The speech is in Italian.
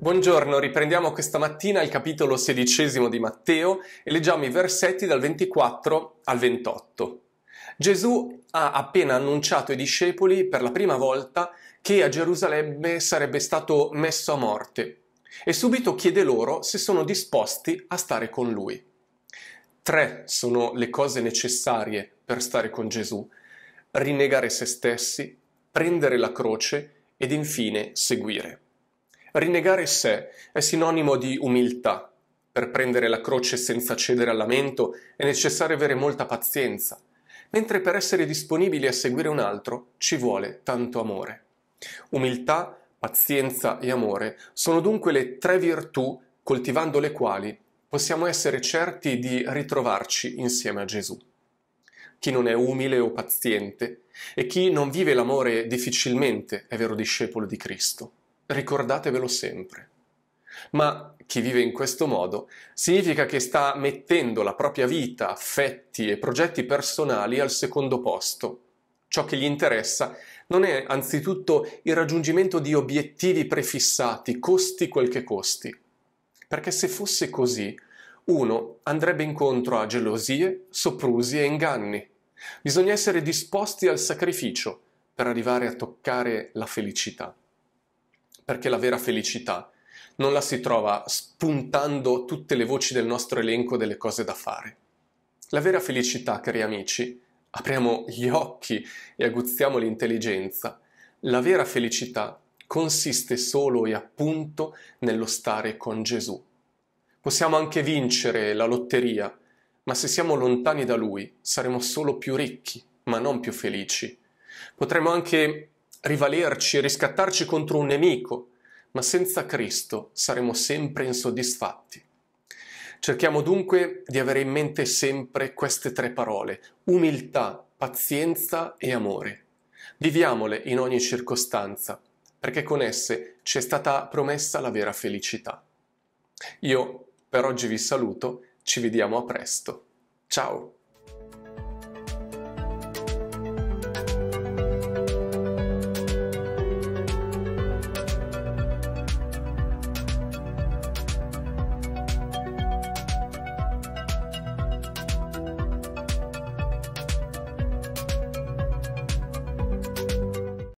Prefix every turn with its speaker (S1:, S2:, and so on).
S1: Buongiorno, riprendiamo questa mattina il capitolo sedicesimo di Matteo e leggiamo i versetti dal 24 al 28. Gesù ha appena annunciato ai discepoli per la prima volta che a Gerusalemme sarebbe stato messo a morte e subito chiede loro se sono disposti a stare con lui. Tre sono le cose necessarie per stare con Gesù. Rinnegare se stessi, prendere la croce ed infine seguire. Rinnegare sé è sinonimo di umiltà. Per prendere la croce senza cedere al lamento è necessario avere molta pazienza, mentre per essere disponibili a seguire un altro ci vuole tanto amore. Umiltà, pazienza e amore sono dunque le tre virtù coltivando le quali possiamo essere certi di ritrovarci insieme a Gesù. Chi non è umile o paziente e chi non vive l'amore difficilmente è vero discepolo di Cristo ricordatevelo sempre. Ma chi vive in questo modo significa che sta mettendo la propria vita, affetti e progetti personali al secondo posto. Ciò che gli interessa non è anzitutto il raggiungimento di obiettivi prefissati, costi quel che costi. Perché se fosse così, uno andrebbe incontro a gelosie, soprusi e inganni. Bisogna essere disposti al sacrificio per arrivare a toccare la felicità perché la vera felicità non la si trova spuntando tutte le voci del nostro elenco delle cose da fare. La vera felicità, cari amici, apriamo gli occhi e aguzziamo l'intelligenza. La vera felicità consiste solo e appunto nello stare con Gesù. Possiamo anche vincere la lotteria, ma se siamo lontani da Lui saremo solo più ricchi, ma non più felici. Potremmo anche rivalerci, riscattarci contro un nemico, ma senza Cristo saremo sempre insoddisfatti. Cerchiamo dunque di avere in mente sempre queste tre parole, umiltà, pazienza e amore. Viviamole in ogni circostanza, perché con esse ci è stata promessa la vera felicità. Io per oggi vi saluto, ci vediamo a presto. Ciao!